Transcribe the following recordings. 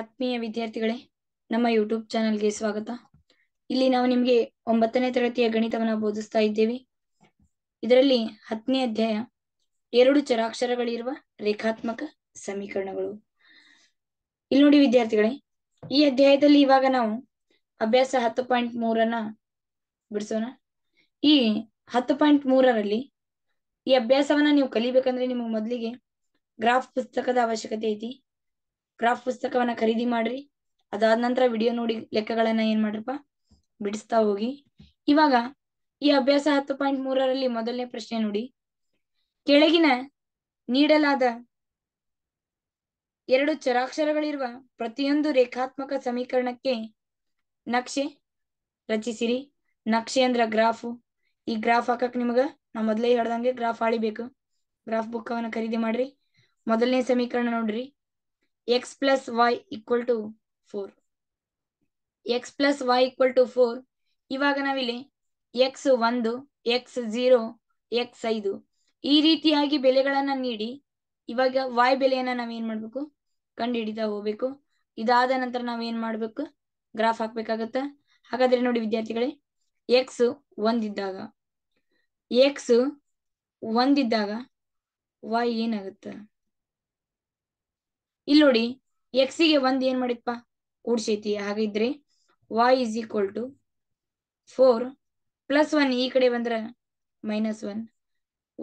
ಆತ್ಮೀಯ ವಿದ್ಯಾರ್ಥಿಗಳೇ ನಮ್ಮ ಯೂಟ್ಯೂಬ್ ಚಾನೆಲ್ಗೆ ಸ್ವಾಗತ ಇಲ್ಲಿ ನಾವು ನಿಮಗೆ ಒಂಬತ್ತನೇ ತರಗತಿಯ ಗಣಿತವನ್ನು ಬೋಧಿಸ್ತಾ ಇದ್ದೇವೆ ಇದರಲ್ಲಿ ಹತ್ತನೇ ಅಧ್ಯಾಯ ಎರಡು ಚರಾಕ್ಷರಗಳಿರುವ ರೇಖಾತ್ಮಕ ಸಮೀಕರಣಗಳು ಇಲ್ಲಿ ನೋಡಿ ವಿದ್ಯಾರ್ಥಿಗಳೇ ಈ ಅಧ್ಯಾಯದಲ್ಲಿ ಇವಾಗ ನಾವು ಅಭ್ಯಾಸ ಹತ್ತು ಪಾಯಿಂಟ್ ಮೂರನ್ನ ಬಿಡಿಸೋಣ ಈ ಹತ್ತು ಪಾಯಿಂಟ್ ಮೂರರಲ್ಲಿ ಈ ಅಭ್ಯಾಸವನ್ನ ನೀವು ಕಲಿಬೇಕಂದ್ರೆ ನಿಮಗೆ ಮೊದಲಿಗೆ ಗ್ರಾಫ್ ಪುಸ್ತಕದ ಅವಶ್ಯಕತೆ ಐತಿ ಕ್ರಾಫ್ಟ್ ಪುಸ್ತಕವನ್ನ ಖರೀದಿ ಮಾಡ್ರಿ ಅದಾದ ನಂತರ ವಿಡಿಯೋ ನೋಡಿ ಲೆಕ್ಕಗಳನ್ನ ಏನ್ ಮಾಡ್ರಪ್ಪ ಬಿಡಿಸ್ತಾ ಹೋಗಿ ಇವಾಗ ಈ ಅಭ್ಯಾಸ ಹತ್ತು ಪಾಯಿಂಟ್ ಮೂರರಲ್ಲಿ ಮೊದಲನೇ ಪ್ರಶ್ನೆ ನೋಡಿ ಕೆಳಗಿನ ನೀಡಲಾದ ಎರಡು ಚರಾಕ್ಷರಗಳಿರುವ ಪ್ರತಿಯೊಂದು ರೇಖಾತ್ಮಕ ಸಮೀಕರಣಕ್ಕೆ ನಕ್ಷೆ ರಚಿಸಿರಿ ನಕ್ಷೆ ಅಂದ್ರ ಗ್ರಾಫು ಈ ಗ್ರಾಫ್ ಹಾಕಕ್ ನಿಮಗ ನಾ ಮೊದಲೇ ಹೇಳ್ದಂಗೆ ಗ್ರಾಫ್ ಆಳಿಬೇಕು ಗ್ರಾಫ್ ಬುಕ್ಕವನ್ನ ಖರೀದಿ ಮಾಡ್ರಿ ಮೊದಲನೇ ಸಮೀಕರಣ ನೋಡ್ರಿ x plus y equal to four x plus y equal to four ಇವಾಗ ನಾವಿಲ್ಲಿ ಎಕ್ಸ್ ಒಂದು ಎಕ್ಸ್ ಝೀರೋ ಎಕ್ಸ್ ಐದು ಈ ರೀತಿಯಾಗಿ ಬೆಲೆಗಳನ್ನ ನೀಡಿ ಇವಾಗ ವಾಯ್ ಬೆಲೆಯನ್ನ ನಾವೇನ್ ಮಾಡ್ಬೇಕು ಕಂಡು ಹಿಡಿತಾ ಹೋಗ್ಬೇಕು ಇದಾದ ನಂತರ ನಾವೇನ್ ಮಾಡ್ಬೇಕು ಗ್ರಾಫ್ ಹಾಕ್ಬೇಕಾಗತ್ತ ಹಾಗಾದ್ರೆ ನೋಡಿ ವಿದ್ಯಾರ್ಥಿಗಳೇ ಎಕ್ಸ್ ಒಂದಿದ್ದಾಗ ಎಕ್ಸ್ ಒಂದಿದ್ದಾಗ ವಾಯ್ ಏನಾಗುತ್ತ ಇಲ್ಲಿ ನೋಡಿ ಎಕ್ಸಿಗೆ ಒಂದ್ ಏನ್ ಮಾಡಿತ್ಪ ಕೂಡ್ಸೈತಿ ಹಾಗಿದ್ರೆ y is equal to four plus one ಈ ಕಡೆ ಬಂದ್ರ minus one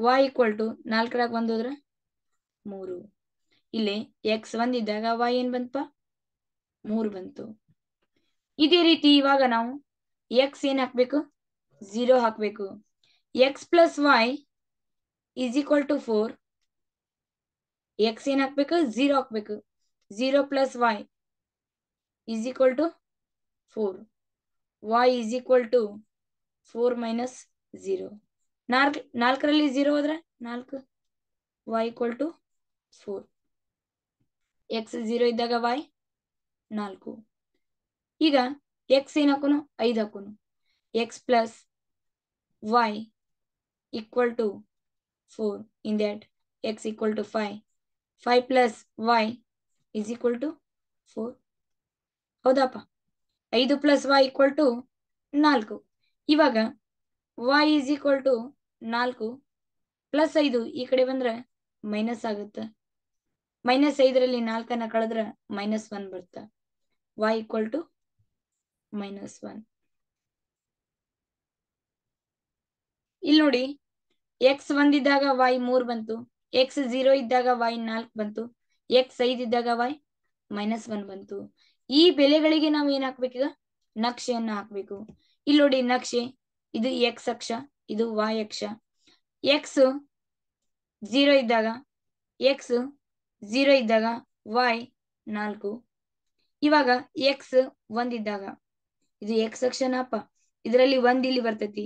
y equal to ನಾಲ್ಕರಾಗ ಒಂದ್ ಹೋದ್ರ ಮೂರು ಇಲ್ಲಿ ಎಕ್ಸ್ ಒಂದಿದ್ದಾಗ ವಾಯ್ ಏನ್ ಬಂತಪ್ಪ ಮೂರು ಬಂತು ಇದೇ ರೀತಿ ಇವಾಗ ನಾವು ಎಕ್ಸ್ ಏನ್ ಹಾಕ್ಬೇಕು ಝೀರೋ ಹಾಕ್ಬೇಕು x plus y is equal to four x ಏನ್ ಹಾಕ್ಬೇಕು ಝೀರೋ ಹಾಕ್ಬೇಕು zero plus y is equal to four y is equal to four minus zero ನಾಲ್ಕು ನಾಲ್ಕರಲ್ಲಿ ಝೀರೋ ಹೋದ್ರೆ ನಾಲ್ಕು y equal to four x zero ಇದ್ದಾಗ y ನಾಲ್ಕು ಈಗ ಎಕ್ಸ್ ಏನ್ ಹಾಕೋನು ಐದು ಹಾಕೋನು x plus y equal to four in that x equal to five five plus y is equal to four ಹೌದಪ್ಪ ಐದು ಪ್ಲಸ್ ವೈ ಈಕ್ವಲ್ ಟು ನಾಲ್ಕು ಇವಾಗ ವೈ ಇಸ್ ಈಕ್ವಲ್ ಟು ನಾಲ್ಕು ಪ್ಲಸ್ ಐದು ಈ ಕಡೆ ಬಂದ್ರೆ ಮೈನಸ್ ಆಗುತ್ತೆ ಮೈನಸ್ ಐದರಲ್ಲಿ ನಾಲ್ಕನ್ನ ಕಳೆದ್ರೆ ಮೈನಸ್ ಒನ್ ಬರುತ್ತೆ y equal to minus one ಇಲ್ಲಿ ನೋಡಿ ಎಕ್ಸ್ ಒಂದಿದ್ದಾಗ ವೈ ಮೂರ್ ಬಂತು ಎಕ್ಸ್ ಜೀರೋ ಇದ್ದಾಗ ವೈ ನಾಲ್ಕು ಬಂತು ಎಕ್ಸ್ ಐದ್ ಇದ್ದಾಗ ವೈ ಮೈನಸ್ ಒನ್ ಬಂತು ಈ ಬೆಲೆಗಳಿಗೆ ನಾವು ಏನ್ ಹಾಕ್ಬೇಕೀಗ ನಕ್ಷೆಯನ್ನ ಹಾಕ್ಬೇಕು ಇಲ್ಲಿ ನೋಡಿ ನಕ್ಷೆ ಇದು ಎಕ್ಸ್ ಅಕ್ಷ ಇದು ವಾಯ್ ಅಕ್ಷ ಎಕ್ಸ್ ಜೀರೋ ಇದ್ದಾಗ ಎಕ್ಸ್ ಜೀರೋ ಇದ್ದಾಗ ವೈ ನಾಲ್ಕು ಇವಾಗ ಎಕ್ಸ್ ಒಂದ್ ಇದ್ದಾಗ ಇದು ಎಕ್ಸ್ ಅಕ್ಷನಪ್ಪ ಇದರಲ್ಲಿ ಒಂದ್ ಇಲ್ಲಿ ಬರ್ತೈತಿ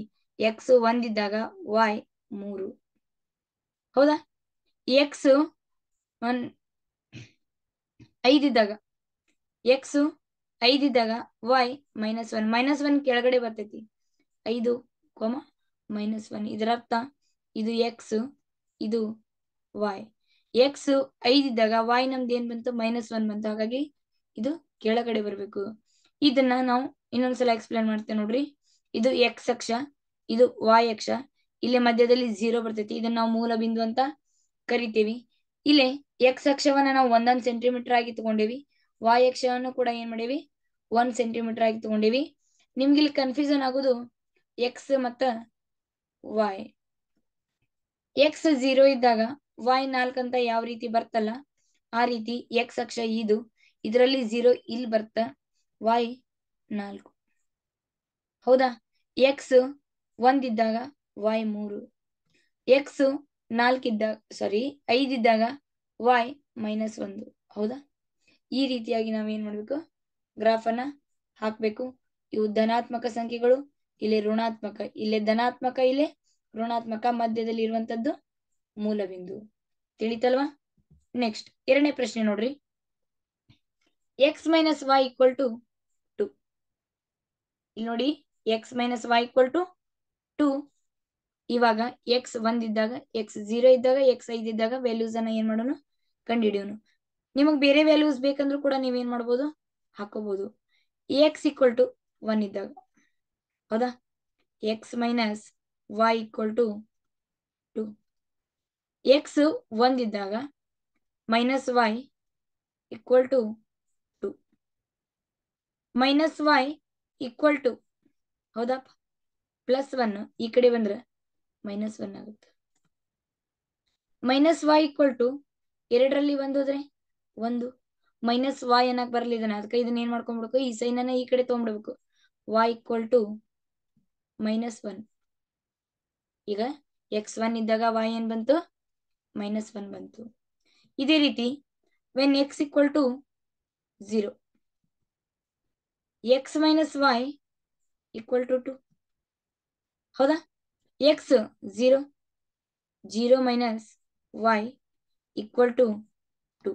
ಎಕ್ಸ್ ಒಂದಿದ್ದಾಗ ವಾಯ್ ಮೂರು ಹೌದಾ ಎಕ್ಸ್ ಒನ್ ಐದಿದ್ದಾಗ ಎಕ್ಸ್ ಐದಿದ್ದಾಗ y minus one minus one ಕೆಳಗಡೆ ಬರ್ತೈತಿ ಐದು ಕೋಮ ಮೈನಸ್ ಒನ್ ಇದರ ಅರ್ಥ ಇದು ಎಕ್ಸ್ ಇದು ವಾಯ್ ಎಕ್ಸ್ ಐದಿದ್ದಾಗ ವಾಯ್ ನಮ್ದು ಏನ್ ಬಂತು ಮೈನಸ್ ಒನ್ ಬಂತು ಹಾಗಾಗಿ ಇದು ಕೆಳಗಡೆ ಬರಬೇಕು ಇದನ್ನ ನಾವು ಇನ್ನೊಂದ್ಸಲ ಎಕ್ಸ್ಪ್ಲೇನ್ ಮಾಡ್ತೇವೆ ನೋಡ್ರಿ ಇದು ಎಕ್ಸ್ ಅಕ್ಷ ಇದು ವಾಯ್ ಅಕ್ಷ ಇಲ್ಲಿ ಮಧ್ಯದಲ್ಲಿ ಝೀರೋ ಬರ್ತೈತಿ ಇದನ್ನ ನಾವು ಮೂಲ ಬಿಂದು ಅಂತ ಕರಿತೀವಿ ಇಲ್ಲಿ ಎಕ್ಸ್ ಅಕ್ಷವನ್ನ ನಾವು ಒಂದೊಂದ್ ಸೆಂಟಿಮೀಟರ್ ಆಗಿ ತಗೊಂಡೇವಿ ವಾಯ್ ಅಕ್ಷವನ್ನು ಕೂಡ ಏನ್ ಮಾಡೇವಿ ಒಂದ್ ಸೆಂಟಿಮೀಟರ್ ಆಗಿ ತಗೊಂಡಿವಿ ನಿಮ್ಗೆ ಇಲ್ಲಿ ಕನ್ಫ್ಯೂಸನ್ ಆಗೋದು ಎಕ್ಸ್ ಮತ್ತ ವಾಯ್ ಎಕ್ಸ್ ಜೀರೋ ಇದ್ದಾಗ ವಾಯ್ ಅಂತ ಯಾವ ರೀತಿ ಬರ್ತಲ್ಲ ಆ ರೀತಿ ಎಕ್ಸ್ ಅಕ್ಷ ಇದು ಇದರಲ್ಲಿ ಜೀರೋ ಇಲ್ಲಿ ಬರ್ತ ವಾಯ್ ನಾಲ್ಕು ಹೌದಾ ಎಕ್ಸ್ ಒಂದಿದ್ದಾಗ ವಾಯ್ ಮೂರು ಎಕ್ಸ್ ನಾಲ್ಕಿದ್ದಾಗ ಸಾರಿ ಐದಿದ್ದಾಗ ವಾಯ್ ಮೈನಸ್ ಒಂದು ಹೌದಾ ಈ ರೀತಿಯಾಗಿ ನಾವೇನ್ ಮಾಡಬೇಕು ಗ್ರಾಫನ್ನ ಹಾಕ್ಬೇಕು ಇವು ಧನಾತ್ಮಕ ಸಂಖ್ಯೆಗಳು ಇಲ್ಲಿ ಋಣಾತ್ಮಕ ಇಲ್ಲೇ ಧನಾತ್ಮಕ ಇಲ್ಲೇ ಋಣಾತ್ಮಕ ಮಧ್ಯದಲ್ಲಿ ಇರುವಂತದ್ದು ಮೂಲಬಿಂದು ತಿಳಿತಲ್ವಾ ನೆಕ್ಸ್ಟ್ ಎರಡನೇ ಪ್ರಶ್ನೆ ನೋಡ್ರಿ x minus y equal to two ಇಲ್ಲಿ ನೋಡಿ x minus y equal to two ಇವಾಗ ಎಕ್ಸ್ ಒಂದ್ ಇದ್ದಾಗ ಎಕ್ಸ್ ಜೀರೋ ಇದ್ದಾಗ ಎಕ್ಸ್ ಐದ್ ಇದ್ದಾಗ ವ್ಯಾಲ್ಯೂಸ್ ಅನ್ನ ಏನ್ ಮಾಡೋಣ ಕಂಡಿಡಿಯೋನು ನಿಮಗ್ ಬೇರೆ ವ್ಯಾಲ್ಯೂಸ್ ಬೇಕಂದ್ರೂ ಕೂಡ ನೀವೇನ್ ಮಾಡ್ಬೋದು ಹಾಕೋಬಹುದು ಎಕ್ಸ್ ಈಕ್ವಲ್ ಟು ಒನ್ ಇದ್ದಾಗ ಹೌದಾ x minus y equal to two x ಒಂದ್ ಇದ್ದಾಗ minus y equal to two minus y equal to ಹೌದಾ ಪ್ಲಸ್ ಒನ್ ಈ ಕಡೆ ಬಂದ್ರೆ ಮೈನಸ್ ಒನ್ ಆಗುತ್ತೆ ಮೈನಸ್ ವೈ ಈಕ್ವಲ್ ಟು ಎರಡರಲ್ಲಿ ಒಂದು ಹೋದ್ರೆ ಒಂದು ಮೈನಸ್ ವಾಯ್ ಏನಾಗ್ ಬರಲಿ ಇದನ್ನ ಅದಕ್ಕೆ ಇದನ್ನ ಏನ್ ಮಾಡ್ಕೊಂಡ್ಬಿಡ್ಬೇಕು ಈ ಸೈನ್ ಅನ್ನ ಈ ಕಡೆ ತೊಗೊಂಡ್ಬಿಡ್ಬೇಕು y equal to minus one ಈಗ ಎಕ್ಸ್ ಒನ್ ಇದ್ದಾಗ ವಾಯ್ ಏನ್ ಬಂತು ಮೈನಸ್ ಒನ್ ಬಂತು ಇದೇ ರೀತಿ when x equal to zero x minus y equal to two ಹೌದಾ x 0, 0 minus y equal to two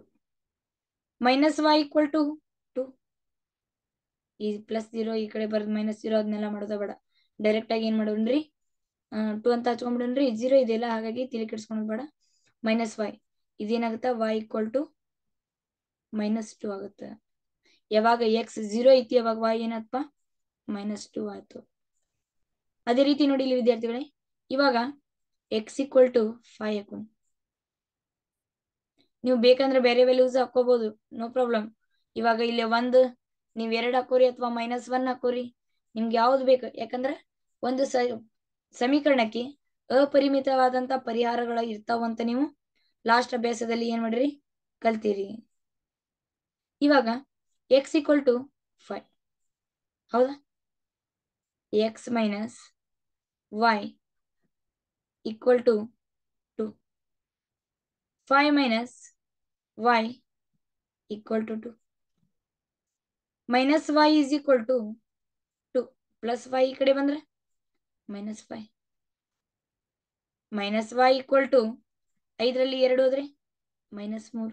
minus y equal to two ಈ plus zero ಈ ಕಡೆ ಬರೋದು ಮೈನಸ್ ಜೀರೋ ಅದನ್ನೆಲ್ಲ ಮಾಡೋದ ಬೇಡ ಡೈರೆಕ್ಟ್ ಆಗಿ ಏನ್ ಮಾಡೋಣ್ರಿ ಟು ಅಂತ ಹಚ್ಕೊಂಡ್ಬಿಡೋಣ್ರಿ ಜೀರೋ ಇದೆಲ್ಲ ಹಾಗಾಗಿ ತಿಳಿ ಕೆಡ್ಸ್ಕೊಳೋದು ಬೇಡ ಮೈನಸ್ ವೈ ಇದೇನಾಗುತ್ತಾ y equal to minus two ಆಗುತ್ತೆ ಯಾವಾಗ ಎಕ್ಸ್ ಜೀರೋ ಐತಿ ಯಾವಾಗ ವೈ ಏನಪ್ಪ ಮೈನಸ್ ಟು ಆಯ್ತು ಅದೇ ರೀತಿ ನೋಡಿ ಇಲ್ಲಿ ವಿದ್ಯಾರ್ಥಿಗಳೇ ಇವಾಗ ಎಕ್ಸ್ ಈಕ್ವಲ್ ಟು ಫೈವ್ ಹಾಕೋಣ ನೀವು ಬೇಕಂದ್ರೆ ಬೇರೆ ವ್ಯಾಲ್ಯೂಸ್ ಹಾಕೋಬಹುದು ನೋ ಪ್ರಾಬ್ಲಮ್ ಇವಾಗ ಇಲ್ಲಿ ಒಂದು ನೀವ್ ಎರಡು ಹಾಕೋರಿ ಅಥವಾ ಮೈನಸ್ ಒನ್ ಹಾಕೋರಿ ನಿಮ್ಗೆ ಯಾವ್ದು ಬೇಕು ಯಾಕಂದ್ರೆ ಒಂದು ಸ ಸಮೀಕರಣಕ್ಕೆ ಅಪರಿಮಿತವಾದಂತ ಇರ್ತಾವ ಅಂತ ನೀವು ಲಾಸ್ಟ್ ಅಭ್ಯಾಸದಲ್ಲಿ ಏನ್ ಮಾಡ್ರಿ ಕಲ್ತೀರಿ ಇವಾಗ ಎಕ್ಸ್ ಈಕ್ವಲ್ ಟು ಫೈವ್ ಹೌದಾ x minus y equal to 2. 5 minus y equal to 2. Minus y is equal to 2. Plus y इकडे बंद Minus y. Minus y equal to 5 रली 2 होदरे. Minus 3.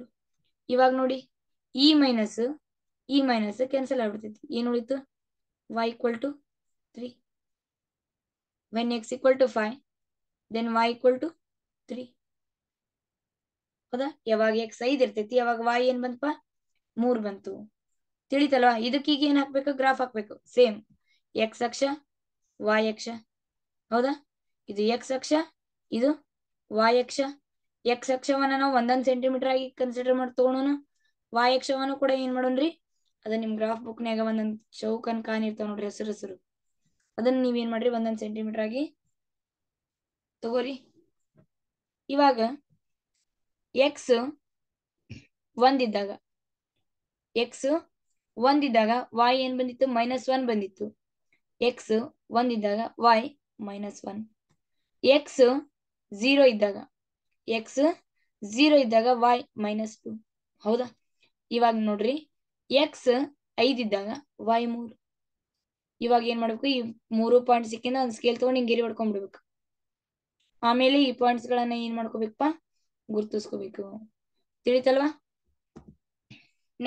ಇವಾಗ ನೋಡಿ e minus e minus cancel out. ಏನು ಉಳಿತು y equal to 3. When x equal to 5, then y equal to 3. ಹೌದಾ ಯಾವಾಗ X ಐದ್ ಇರ್ತೈತಿ ಯಾವಾಗ ವಾಯ್ ಏನ್ ಬಂತಪ್ಪ ಮೂರ್ ಬಂತು ತಿಳಿತಲ್ವಾ ಇದಕ್ಕೀಗ ಏನ್ ಹಾಕ್ಬೇಕು ಗ್ರಾಫ್ ಹಾಕ್ಬೇಕು ಸೇಮ್ ಎಕ್ಸ್ ಅಕ್ಷ ವಾಯ್ ಅಕ್ಷ ಹೌದಾ ಇದು ಎಕ್ಸ್ ಅಕ್ಷ ಇದು ವಾಯ್ ಅಕ್ಷ ಎಕ್ಸ್ ಅಕ್ಷವನ್ನ ನಾವು ಒಂದೊಂದ್ ಸೆಂಟಿಮೀಟರ್ ಆಗಿ ಕನ್ಸಿಡರ್ ಮಾಡಿ ತಗೊಳೋಣ ವಾಯ್ ಅಕ್ಷವನ್ನು ಕೂಡ ಏನ್ ಮಾಡೋಣ್ರಿ ಅದ ನಿಮ್ ಗ್ರಾಫ್ ಬುಕ್ನ್ಯಾಗ ಒಂದೊಂದ್ ಚೌಕನ್ ಕಾನ್ ಇರ್ತಾವ ನೋಡ್ರಿ ಹೆಸರು ಹೆಸರು ಅದನ್ನ ನೀವೇನ್ ಮಾಡ್ರಿ ಒಂದೊಂದ್ ಸೆಂಟಿಮೀಟರ್ ಆಗಿ ತಗೋರಿ ಇವಾಗ ಎಕ್ಸ್ ಒಂದಿದ್ದಾಗ ಎಕ್ಸ್ ಒಂದಿದ್ದಾಗ ವಾಯ್ ಏನ್ ಬಂದಿತ್ತು ಮೈನಸ್ ಒನ್ ಬಂದಿತ್ತು ಎಕ್ಸ್ ಒಂದಿದ್ದಾಗ y minus one x zero ಇದ್ದಾಗ ಎಕ್ಸ್ ಝೀರೋ ಇದ್ದಾಗ ವಾಯ್ ಮೈನಸ್ ಟು ಹೌದಾ ಇವಾಗ ನೋಡ್ರಿ ಎಕ್ಸ್ ಐದಿದ್ದಾಗ ವಾಯ್ ಮೂರು ಇವಾಗ ಏನ್ ಮಾಡ್ಬೇಕು ಈ ಮೂರು ಪಾಯಿಂಟ್ಸ್ ಸಿಕ್ಕಿಂದ ಒಂದ್ ಸ್ಕೇಲ್ ತಗೊಂಡು ಹಿಂಗೆ ಹೊಡ್ಕೊಂಡ್ಬಿಡ್ಬೇಕು ಆಮೇಲೆ ಈ ಪಾಯಿಂಟ್ಸ್ ಗಳನ್ನ ಏನ್ ಮಾಡ್ಕೋಬೇಕಪ್ಪ ಗುರ್ತಿಸ್ಕೋಬೇಕು ತಿಳಿತಲ್ವಾ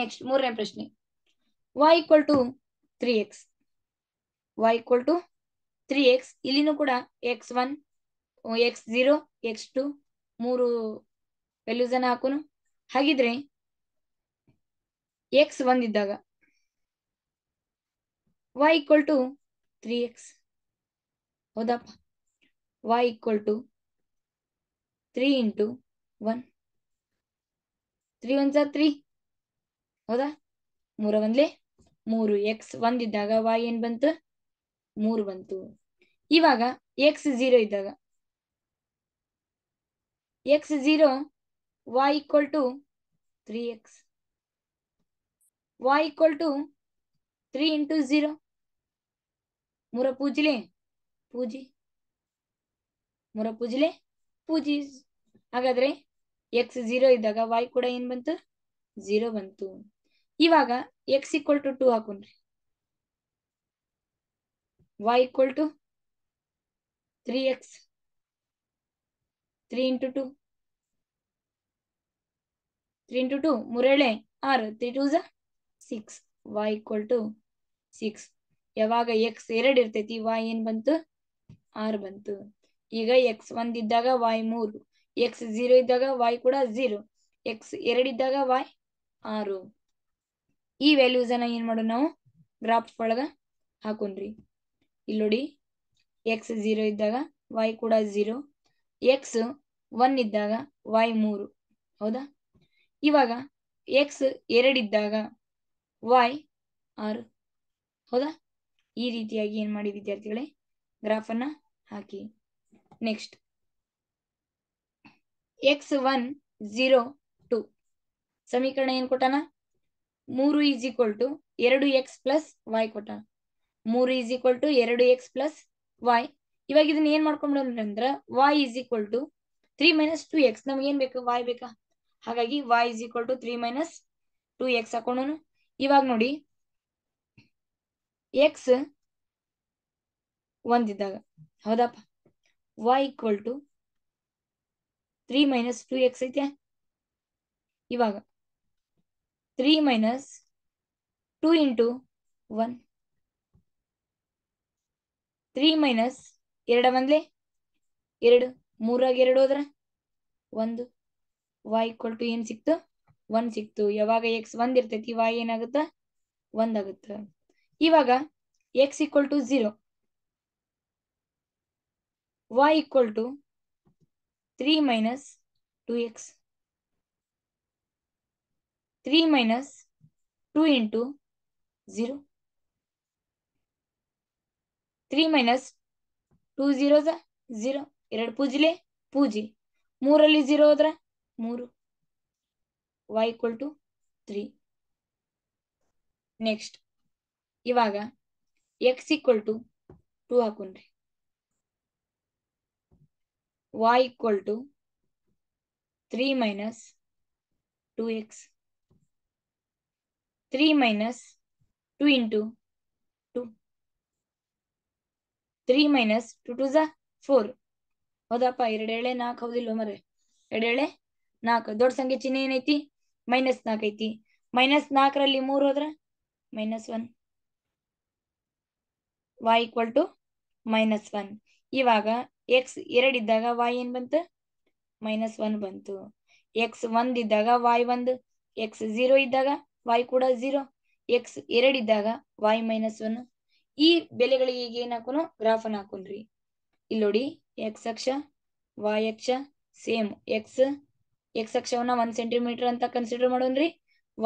ನೆಕ್ಸ್ಟ್ ಮೂರನೇ ಪ್ರಶ್ನೆ y equal to three x y equal to three x ಇಲ್ಲಿನೂ ಕೂಡ x one x zero x two ಮೂರು ವ್ಯಾಲ್ಯೂಸ್ ಅನ್ನ ಹಾಗಿದ್ರೆ ಎಕ್ಸ್ ಒಂದಿದ್ದಾಗ y equal to three x ಹೌದಪ್ಪ y equal to three into one three one ಸಾ three ಹೌದಾ ಮೂರ ಒಂದ್ಲೆ ಮೂರು ಎಕ್ಸ್ ಒಂದ್ ಇದ್ದಾಗ ವಾಯ್ ಏನ್ ಬಂತು ಮೂರು ಬಂತು ಇವಾಗ ಎಕ್ಸ್ ಝೀರೋ ಇದ್ದಾಗ x zero y equal to three x y equal to three into zero ముర పూజలే ಪೂಜಿ ಮುರ ಪೂಜಿಲೆ ಪೂಜಿ ಹಾಗಾದ್ರೆ ಎಕ್ಸ್ ಜೀರೋ ಇದ್ದಾಗ ವಾಯ್ ಕೂಡ ಏನ್ ಬಂತು ಜೀರೋ ಬಂತು ಇವಾಗ ಎಕ್ಸ್ ಈಕ್ವಲ್ ಟು ಟೂ ಹಾಕೊಂಡ್ರಿ y equal to three x three into two three into two ಮೂರೇಳೆ ಆರು three two six y equal to six ಯಾವಾಗ ಎಕ್ಸ್ ಎರಡು ಇರ್ತೈತಿ ವಾಯ್ ಏನ್ ಬಂತು ಆರ್ ಬಂತು ಈಗ ಎಕ್ಸ್ ಒಂದ್ ಇದ್ದಾಗ ವಾಯ್ ಮೂರು ಎಕ್ಸ್ ಜೀರೋ ಇದ್ದಾಗ ವಾಯ್ ಕೂಡ ಝೀರೋ ಎಕ್ಸ್ ಎರಡ್ ಇದ್ದಾಗ ವಾಯ್ ಆರು ಈ ವ್ಯಾಲ್ಯೂಸ್ ಅನ್ನ ಏನ್ ಮಾಡೋ ನಾವು ಗ್ರಾಫ್ ಒಳಗ ಹಾಕೊಂಡ್ರಿ ಇಲ್ಲಿ ನೋಡಿ ಎಕ್ಸ್ ಜೀರೋ ಇದ್ದಾಗ ವೈ ಕೂಡ ಜೀರೋ ಎಕ್ಸ್ ಒನ್ ಇದ್ದಾಗ ವೈ ಮೂರು ಹೌದಾ ಇವಾಗ ಎಕ್ಸ್ ಎರಡಿದ್ದಾಗ ವಾಯ್ ಆರು ಹೌದಾ ಈ ರೀತಿಯಾಗಿ ಏನ್ ಮಾಡಿ ವಿದ್ಯಾರ್ಥಿಗಳೇ ಗ್ರಾಫ್ ಅನ್ನ ಹಾಕಿ next x one zero two ಸಮೀಕರಣ ಏನ್ ಕೊಟ್ಟಣ ಮೂರು ಈಸ್ ಈಕ್ವಲ್ ಟು ಎರಡು ಎಕ್ಸ್ ಪ್ಲಸ್ ವೈ ಕೊಟ್ಟಾನ ಮೂರು ಈಸ್ ಈಕ್ವಲ್ ಟು ಎರಡು ಎಕ್ಸ್ ಪ್ಲಸ್ ವೈ ಇವಾಗ ಇದನ್ನ ಏನ್ ಮಾಡ್ಕೊಂಡ್ಬಿಡೋಣ ಅಂದ್ರ y is equal to three minus two x ನಮ್ಗೆ ಏನ್ ಬೇಕು ವಾಯ್ ಬೇಕಾ ಹಾಗಾಗಿ y is equal to three minus two x ಹಾಕೊಂಡು ಇವಾಗ ನೋಡಿ ಎಕ್ಸ್ ಒಂದಿದ್ದಾಗ ಹೌದಪ್ಪ y equal to three minus two X ಐತೆ ಇವಾಗ three minus two into one three minus ಎರಡ ಬಂದ್ಲೆ ಎರಡು ಮೂರಾಗ ಎರಡು ಹೋದ್ರ ಒಂದು ವಾಯ್ ಈಕ್ವಲ್ ಟು ಏನ್ ಸಿಕ್ತು ಒನ್ ಸಿಕ್ತು ಯಾವಾಗ ಎಕ್ಸ್ ಒಂದ್ ಇರ್ತೈತಿ ವಾಯ್ ಏನಾಗುತ್ತ ಒಂದಾಗುತ್ತ ಇವಾಗ x equal to zero y equal to three minus two x three minus two into zero three minus two zero zero ಎರಡು ಪೂಜಿಲೆ ಪೂಜಿ ಮೂರಲ್ಲಿ ಝೀರೋ ಹೋದ್ರ ಮೂರು y equal to three next ಇವಾಗ ಎಕ್ಸ್ ಈಕ್ವಲ್ ಟು ಟೂ ಹಾಕೊಂಡ್ರಿ y equal to three minus two x three minus two into two three minus two two ಝ four ಹೌದಪ್ಪ ಎರಡೇಳೆ ನಾಲ್ಕು ಹೌದಿಲ್ವ ಮರೆ ಎರಡು ಎಳೆ ನಾಲ್ಕು ದೊಡ್ಡ ಸಂಖ್ಯೆ ಚಿಹ್ನೆ ಏನೈತಿ ಮೈನಸ್ ನಾಲ್ಕು ಐತಿ ಮೈನಸ್ ನಾಲ್ಕರಲ್ಲಿ ಮೂರು ಹೋದ್ರ minus one y equal to minus one ಇವಾಗ ಎಕ್ಸ್ ಎರಡಿದ್ದಾಗ ವಾಯ್ ಏನ್ ಬಂತು ಮೈನಸ್ ಒನ್ ಬಂತು ಎಕ್ಸ್ ಒಂದ್ ಇದ್ದಾಗ ವಾಯ್ ಒಂದು ಎಕ್ಸ್ ಜೀರೋ ಇದ್ದಾಗ ವಾಯ್ ಕೂಡ ಜೀರೋ ಎಕ್ಸ್ ಎರಡಿದ್ದಾಗ ವಾಯ್ ಮೈನಸ್ ಒನ್ ಈ ಬೆಲೆಗಳಿಗೆ ಈಗ ಏನ್ ಹಾಕೋನು ಗ್ರಾಫನ್ ಹಾಕೋನ್ರಿ ಇಲ್ಲಿ ನೋಡಿ ಎಕ್ಸ್ ಅಕ್ಷ ವಾಯ್ ಅಕ್ಷ ಸೇಮ್ ಎಕ್ಸ್ ಎಕ್ಸ್ ಅಕ್ಷವನ್ನ ಒಂದ್ ಸೆಂಟಿಮೀಟರ್ ಅಂತ ಕನ್ಸಿಡರ್ ಮಾಡೋನ್ರಿ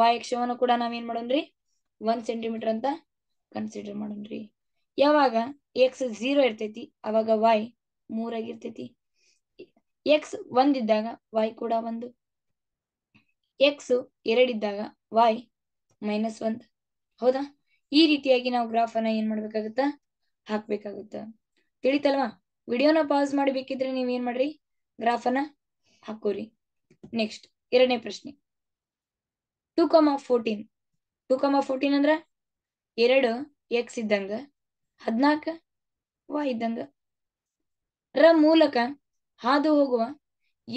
ವಾಯ್ ಅಕ್ಷವನ್ನು ಕೂಡ ನಾವೇನ್ ಮಾಡೋನ್ರಿ ಒಂದ್ ಸೆಂಟಿಮೀಟರ್ ಅಂತ ಕನ್ಸಿಡರ್ ಮಾಡೋನ್ರಿ ಯಾವಾಗ ಎಕ್ಸ್ ಝೀರೋ ಇರ್ತೈತಿ ಅವಾಗ ವೈ ಮೂರಾಗಿರ್ತೈತಿ ಎಕ್ಸ್ ಒಂದಿದ್ದಾಗ ವೈ ಕೂಡ ಒಂದು ಎಕ್ಸ್ ಎರಡಿದ್ದಾಗ ವೈ ಮೈನಸ್ ಒಂದ್ ಹೌದಾ ಈ ರೀತಿಯಾಗಿ ನಾವು ಗ್ರಾಫ್ ಅನ್ನ ಏನ್ ಮಾಡ್ಬೇಕಾಗತ್ತ ಹಾಕ್ಬೇಕಾಗುತ್ತ ತಿಳಿತಲ್ವಾ ವಿಡಿಯೋನ ಪಾಸ್ ಮಾಡಬೇಕಿದ್ರೆ ನೀವ್ ಏನ್ ಮಾಡ್ರಿ ಗ್ರಾಫ್ ಅನ್ನ ಹಾಕೋರಿ ನೆಕ್ಸ್ಟ್ ಎರಡನೇ ಪ್ರಶ್ನೆ two comma fourteen two comma fourteen ಅಂದ್ರ ಎರಡು ಎಕ್ಸ್ ಇದ್ದಂಗ ಹದ್ನಾಲ್ಕ ವಾ ಇದ್ದಂಗ ರ ಮೂಲಕ ಹಾದು ಹೋಗುವ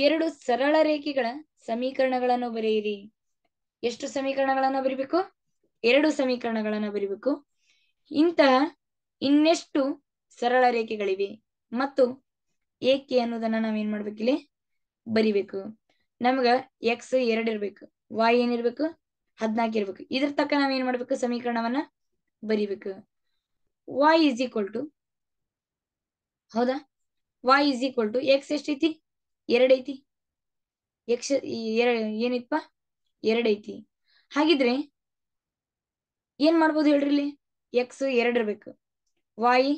ಎರಡು ಸರಳ ರೇಖೆಗಳ ಸಮೀಕರಣಗಳನ್ನು ಬರೆಯಿರಿ ಎಷ್ಟು ಸಮೀಕರಣಗಳನ್ನ ಬರಿಬೇಕು ಎರಡು ಸಮೀಕರಣಗಳನ್ನ ಬರಿಬೇಕು ಇಂತಹ ಇನ್ನೆಷ್ಟು ಸರಳ ರೇಖೆಗಳಿವೆ ಮತ್ತು ಏಕೆ ಅನ್ನೋದನ್ನ ನಾವೇನ್ ಮಾಡ್ಬೇಕಿಲ್ಲಿ ಬರಿಬೇಕು ನಮ್ಗ ಎಕ್ಸ್ ಎರಡು ಇರ್ಬೇಕು ವಾಯ್ ಏನಿರ್ಬೇಕು ಹದ್ನಾಲ್ಕು ಇರ್ಬೇಕು ಇದ್ರ ತಕ್ಕ ನಾವೇನ್ ಮಾಡ್ಬೇಕು ಸಮೀಕರಣವನ್ನ ಬರಿಬೇಕು ವಾಯ್ ಇಸ್ ಈಕ್ವಲ್ ಟು ಹೌದಾ y is equal to x ಎಷ್ಟೈತಿ ಎರಡೈತಿ ಎಕ್ಸ್ ಏನೈತಪ್ಪ ಎರಡೈತಿ ಹಾಗಿದ್ರೆ ಏನ್ ಮಾಡ್ಬೋದು ಹೇಳ್ರಿ ಇಲ್ಲಿ ಎಕ್ಸ್ ಎರಡಿರ್ಬೇಕು ವಾಯ್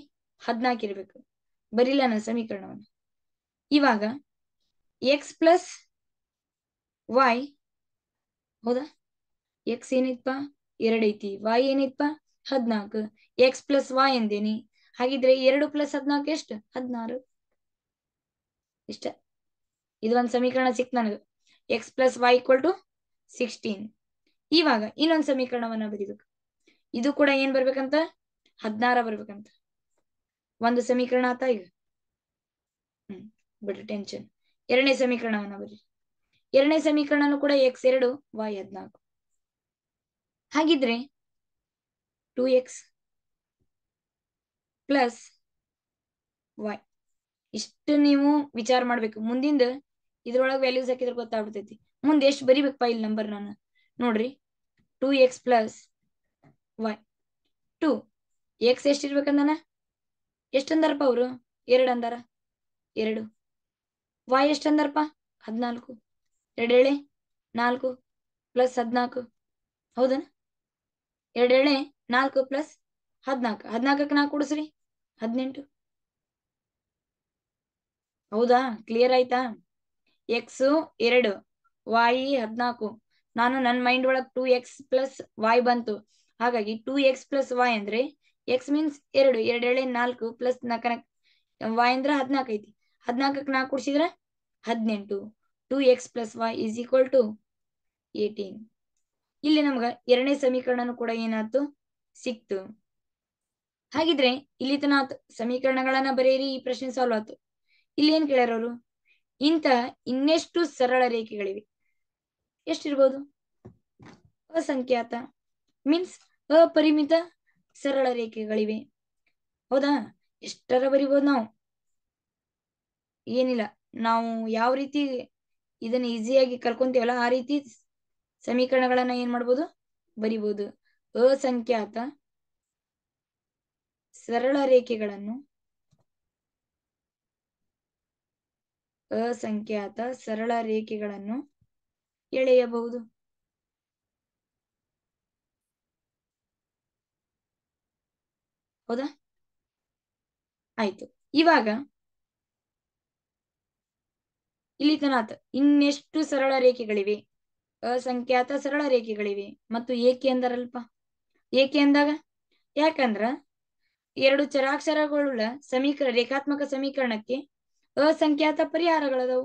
ಹದ್ನಾಲ್ಕು ಇರ್ಬೇಕು ಬರೀಲ್ಲ ನನ್ನ ಸಮೀಕರಣವನ್ನು ಇವಾಗ ಎಕ್ಸ್ ಪ್ಲಸ್ ವಾಯ್ ಹೌದಾ ಎಕ್ಸ್ ಏನೈತಪ್ಪ ಎರಡೈತಿ ವಾಯ್ ಏನೈತಪ್ಪ ಹದಿನಾಲ್ಕು ಎಕ್ಸ್ ಪ್ಲಸ್ ವಾಯ್ ಎಂದೇನಿ ಹಾಗಿದ್ರೆ ಎರಡು ಪ್ಲಸ್ ಹದ್ನಾಕ್ ಎಷ್ಟು ಹದಿನಾರು ಇಷ್ಟ ಇದೊಂದ್ ಸಮೀಕರಣ ಸಿಕ್ ನನಗೆ x plus y equal to sixteen ಇವಾಗ ಇನ್ನೊಂದು ಸಮೀಕರಣವನ್ನ ಬರೀಬೇಕು ಇದು ಕೂಡ ಏನ್ ಬರ್ಬೇಕಂತ ಹದಿನಾರ ಬರ್ಬೇಕಂತ ಒಂದು ಸಮೀಕರಣ ಆತ ಈಗ ಹ್ಮ್ ಬಿಡ್ರಿ ಟೆನ್ಷನ್ ಎರಡನೇ ಸಮೀಕರಣವನ್ನ ಬರೀರಿ ಎರಡನೇ ಸಮೀಕರಣನು ಕೂಡ ಎಕ್ಸ್ ಎರಡು ವಾಯ್ ಹದ್ನಾಲ್ಕು ಹಾಗಿದ್ರೆ 2x ಪ್ಲಸ್ ವೈ ಇಷ್ಟು ನೀವು ವಿಚಾರ ಮಾಡ್ಬೇಕು ಮುಂದಿಂದ ಇದ್ರೊಳಗೆ ವ್ಯಾಲ್ಯೂಸ್ ಹಾಕಿದ್ರೆ ಗೊತ್ತಾಗ್ಬಿಡ್ತೈತಿ ಮುಂದೆ ಎಷ್ಟು ಬರಿಬೇಕಪ್ಪ ಇಲ್ಲಿ ನಂಬರ್ ನಾನು ನೋಡ್ರಿ two x plus y two x ಎಷ್ಟು ಇರ್ಬೇಕಂದನ ಎಷ್ಟು ಅಂದಾರಪ್ಪ ಅವರು ಎರಡು ಅಂದಾರ ಎರಡು ವಾಯ್ ಎಷ್ಟು ಅಂದಾರಪ್ಪ ಹದಿನಾಲ್ಕು ಎರಡೇಳೆ ನಾಲ್ಕು ಪ್ಲಸ್ ಹದಿನಾಲ್ಕು ಹೌದಾ ಎರಡೇಳೆ ನಾಲ್ಕು ಪ್ಲಸ್ ಹದ್ನಾಲ್ಕು ಹದ್ನಾಲ್ಕಕ್ಕೆ ನಾಲ್ಕು ಕೊಡಿಸ್ರಿ ಹದಿನೆಂಟು ಹೌದಾ ಕ್ಲಿಯರ್ ಆಯ್ತಾ ಎಕ್ಸ್ ಎರಡು ವಾಯ್ ಹದ್ನಾಲ್ಕು ನಾನು ನನ್ನ ಮೈಂಡ್ ಒಳಗೆ ಟೂ ಎಕ್ಸ್ ಪ್ಲಸ್ ವಾಯ್ ಬಂತು ಹಾಗಾಗಿ ಟೂ ಎಕ್ಸ್ ಪ್ಲಸ್ ವಾಯ್ ಅಂದ್ರೆ ಎಕ್ಸ್ ಮೀನ್ಸ್ ಎರಡು ಎರಡು ಎಳೆ ನಾಲ್ಕು ಪ್ಲಸ್ ನಾಲ್ಕನಾಕ್ ವಾಯ್ ಅಂದ್ರೆ ಹದ್ನಾಲ್ಕು ಐತಿ ಹದ್ನಾಲ್ಕಕ್ಕೆ ನಾಲ್ಕು ಕುಡಿಸಿದ್ರ ಹದಿನೆಂಟು two x plus y is equal to eighteen ಇಲ್ಲಿ ನಮ್ಗೆ ಎರಡನೇ ಸಮೀಕರಣನು ಕೂಡ ಏನಾಯ್ತು ಸಿಕ್ತು ಹಾಗಿದ್ರೆ ಇಲ್ಲಿ ತನ ಸಮೀಕರಣಗಳನ್ನ ಬರೆಯಿರಿ ಈ ಪ್ರಶ್ನೆ ಸಾಲ್ವ್ ಆಯ್ತು ಇಲ್ಲಿ ಏನ್ ಕೇಳಾರವ್ರು ಇಂತ ಇನ್ನೆಷ್ಟು ಸರಳ ರೇಖೆಗಳಿವೆ ಎಷ್ಟಿರ್ಬೋದು ಅಸಂಖ್ಯಾತ ಮೀನ್ಸ್ ಅಪರಿಮಿತ ಸರಳ ರೇಖೆಗಳಿವೆ ಹೌದಾ ಎಷ್ಟರ ಬರಿಬೋದು ನಾವು ಏನಿಲ್ಲ ನಾವು ಯಾವ ರೀತಿ ಇದನ್ನ ಈಸಿಯಾಗಿ ಕರ್ಕೊಂತೀವಲ್ಲ ಆ ರೀತಿ ಸಮೀಕರಣಗಳನ್ನ ಏನ್ ಮಾಡ್ಬೋದು ಬರಿಬೋದು ಅಸಂಖ್ಯಾತ ಸರಳ ರೇಖೆಗಳನ್ನು ಅಸಂಖ್ಯಾತ ಸರಳ ರೇಖೆಗಳನ್ನು ಎಳೆಯಬಹುದು ಹೌದಾ ಆಯ್ತು ಇವಾಗ ಇಲ್ಲಿ ಇನ್ನೆಷ್ಟು ಸರಳ ರೇಖೆಗಳಿವೆ ಅಸಂಖ್ಯಾತ ಸರಳ ರೇಖೆಗಳಿವೆ ಮತ್ತು ಏಕೆ ಏಕೆ ಅಂದಾಗ ಯಾಕಂದ್ರ ಎರಡು ಚರಾಕ್ಷರಗಳುಳ್ಳ ಸಮೀಕರಣ ರೇಖಾತ್ಮಕ ಸಮೀಕರಣಕ್ಕೆ ಅಸಂಖ್ಯಾತ ಪರಿಹಾರಗಳದವು